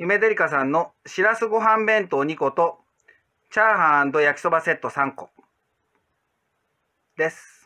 夢デリカさんのしらすご飯弁当2個と、チャーハン焼きそばセット3個です。